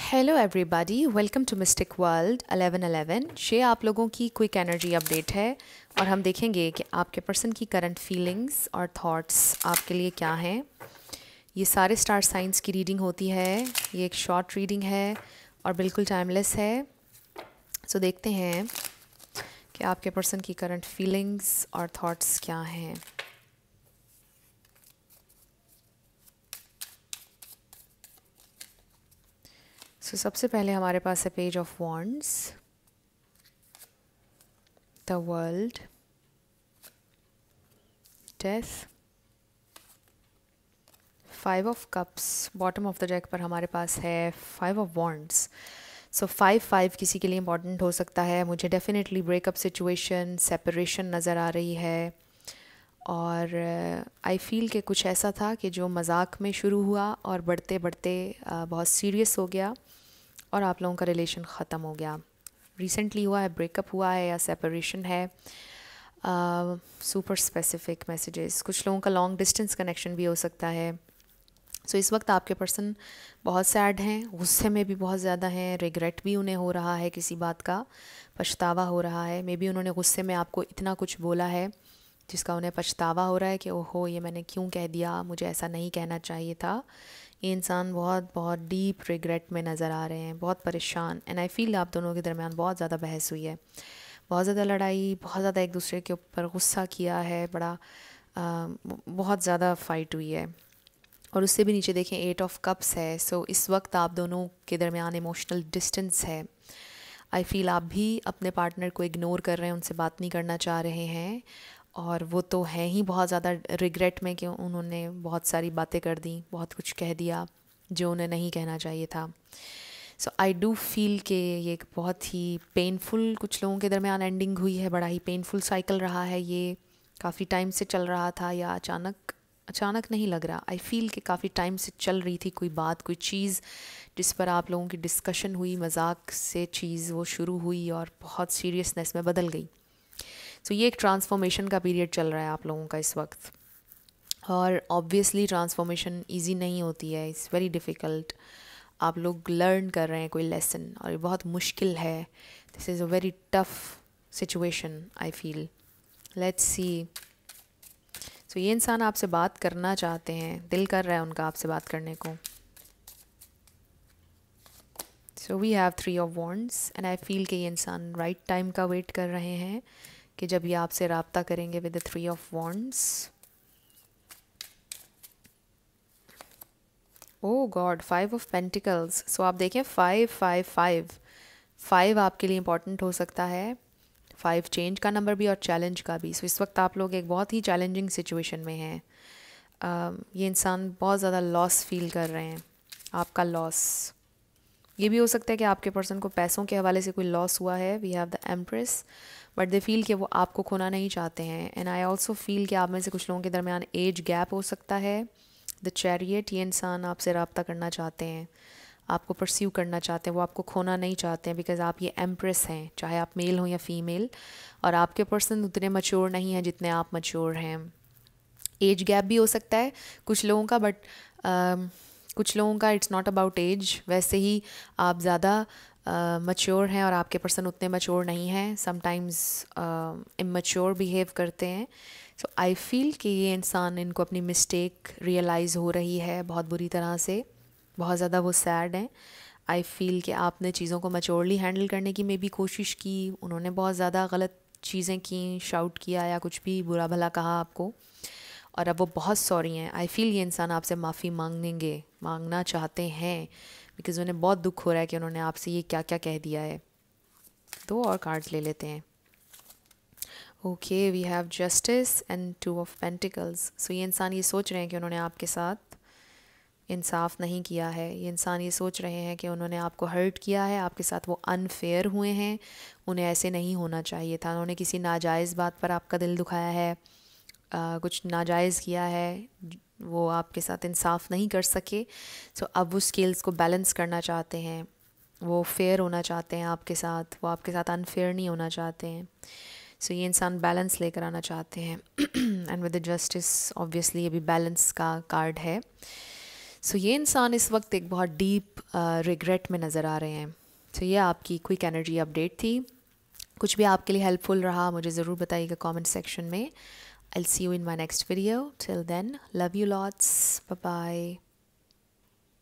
Hello everybody welcome to mystic world 1111 ये आप लोगों की क्विक एनर्जी अपडेट है और हम देखेंगे कि आपके पर्सन की करंट फीलिंग्स और थॉट्स आपके लिए क्या हैं ये सारे स्टार साइंस की रीडिंग होती है ये एक शॉर्ट रीडिंग है और बिल्कुल टाइमलेस है सो देखते हैं कि आपके पर्सन की करंट फीलिंग्स और थॉट्स क्या हैं सो so, सबसे पहले हमारे पास है page of wands the world death five of cups bottom of the deck पर हमारे पास है five of wands so five five किसी के लिए इंपॉर्टेंट हो सकता है मुझे डेफिनेटली ब्रेकअप सिचुएशन सेपरेशन नज़र आ रही है और आई uh, फील कि कुछ ऐसा था कि जो मजाक में शुरू हुआ और बढ़ते बढ़ते uh, बहुत सीरियस हो गया और आप लोगों का रिलेशन ख़त्म हो गया रिसेंटली हुआ है ब्रेकअप हुआ है या सेपरेशन है सुपर स्पेसिफिक मैसेजेस कुछ लोगों का लॉन्ग डिस्टेंस कनेक्शन भी हो सकता है सो so, इस वक्त आपके पर्सन बहुत सैड हैं गुस्से में भी बहुत ज़्यादा हैं रिग्रेट भी उन्हें हो रहा है किसी बात का पछतावा हो रहा है मे बी उन्होंने गुस्से में आपको इतना कुछ बोला है जिसका उन्हें पछतावा हो रहा है कि ओहो ये मैंने क्यों कह दिया मुझे ऐसा नहीं कहना चाहिए था ये इंसान बहुत बहुत डीप रिग्रेट में नज़र आ रहे हैं बहुत परेशान एंड आई फील आप दोनों के दरमियान बहुत ज़्यादा बहस हुई है बहुत ज़्यादा लड़ाई बहुत ज़्यादा एक दूसरे के ऊपर गुस्सा किया है बड़ा आ, बहुत ज़्यादा फाइट हुई है और उससे भी नीचे देखें एट ऑफ कप्स है सो so, इस वक्त आप दोनों के दरमियान इमोशनल डिस्टेंस है आई फील आप भी अपने पार्टनर को इग्नोर कर रहे हैं उनसे बात नहीं करना चाह रहे हैं और वो तो है ही बहुत ज़्यादा रिग्रेट में कि उन्होंने बहुत सारी बातें कर दी बहुत कुछ कह दिया जो उन्हें नहीं कहना चाहिए था सो आई डू फील कि ये एक बहुत ही पेनफुल कुछ लोगों के दरमियान एंडिंग हुई है बड़ा ही पेनफुल साइकिल रहा है ये काफ़ी टाइम से चल रहा था या अचानक अचानक नहीं लग रहा आई फील कि काफ़ी टाइम से चल रही थी कोई बात कोई चीज़ जिस पर आप लोगों की डिस्कशन हुई मजाक से चीज़ वो शुरू हुई और बहुत सीरियसनेस में बदल गई सो so, ये एक ट्रांसफॉर्मेशन का पीरियड चल रहा है आप लोगों का इस वक्त और ऑब्वियसली ट्रांसफॉर्मेशन ईजी नहीं होती है इट्स वेरी डिफ़िकल्ट आप लोग लर्न कर रहे हैं कोई लेसन और ये बहुत मुश्किल है this is a very tough situation I feel let's see so ये इंसान आपसे बात करना चाहते हैं दिल कर रहा है उनका आपसे बात करने को so we have three of wands and I feel कि ये इंसान राइट टाइम का वेट कर रहे हैं कि जब ये आपसे रबता करेंगे with the three of wands oh god five of pentacles so आप देखें फाइव फाइव फाइव फाइव आपके लिए इंपॉर्टेंट हो सकता है फाइव चेंज का नंबर भी और चैलेंज का भी सो so, इस वक्त आप लोग एक बहुत ही चैलेंजिंग सिचुएशन में हैं uh, ये इंसान बहुत ज़्यादा लॉस फील कर रहे हैं आपका लॉस ये भी हो सकता है कि आपके पर्सन को पैसों के हवाले से कोई लॉस हुआ है we have the empress but they feel कि वो आपको खोना नहीं चाहते हैं एंड आई ऑल्सो फील कि आप में से कुछ लोगों के दरमियान एज गैप हो सकता है द चैरियट ये इंसान आपसे रबता करना चाहते हैं आपको परस्यू करना चाहते हैं वो आपको खोना नहीं चाहते हैं बिकॉज आप ये एम्प्रेस हैं चाहे आप मेल हों या फीमेल और आपके पर्सन उतने मच्योर नहीं हैं जितने आप मच्योर हैं एज गैप भी हो सकता है कुछ लोगों का बट कुछ लोगों का इट्स नॉट अबाउट एज वैसे ही आप ज़्यादा मच्योर uh, हैं और आपके पर्सन उतने मच्योर नहीं हैं समटाइम्स इमच्योर बिहेव करते हैं सो आई फील कि ये इंसान इनको अपनी मिस्टेक रियलाइज़ हो रही है बहुत बुरी तरह से बहुत ज़्यादा वो सैड हैं आई फील कि आपने चीज़ों को मच्योरली हैंडल करने की मे भी कोशिश की उन्होंने बहुत ज़्यादा गलत चीज़ें की शाउट किया या कुछ भी बुरा भला कहा आपको और अब वो बहुत सॉरी हैं आई फील ये इंसान आपसे माफ़ी मांगेंगे मांगना चाहते हैं बिकॉज उन्हें बहुत दुख हो रहा है कि उन्होंने आपसे ये क्या क्या कह दिया है दो और कार्ड्स ले लेते हैं okay we have justice and two of pentacles so ये इंसान ये सोच रहे हैं कि उन्होंने आपके साथ इंसाफ नहीं किया है ये इंसान ये सोच रहे हैं कि उन्होंने आपको हर्ट किया है आपके साथ वो अनफेयर हुए हैं उन्हें ऐसे नहीं होना चाहिए था उन्होंने किसी नाजायज़ बात पर आपका दिल दुखाया है आ, कुछ नाजायज़ किया है वो आपके साथ इंसाफ नहीं कर सके सो so, अब वो स्केल्स को बैलेंस करना चाहते हैं वो फेयर होना चाहते हैं आपके साथ वो आपके साथ अनफेयर नहीं होना चाहते हैं सो so, ये इंसान बैलेंस लेकर आना चाहते हैं एंड विद जस्टिस ऑब्वियसली ये भी बैलेंस का कार्ड है सो so, ये इंसान इस वक्त एक बहुत डीप रिग्रेट uh, में नज़र आ रहे हैं सो so, ये आपकी क्विक एनर्जी अपडेट थी कुछ भी आपके लिए हेल्पफुल रहा मुझे ज़रूर बताइएगा कमेंट सेक्शन में I'll see you in my next video. Till then, love you lots. Bye bye.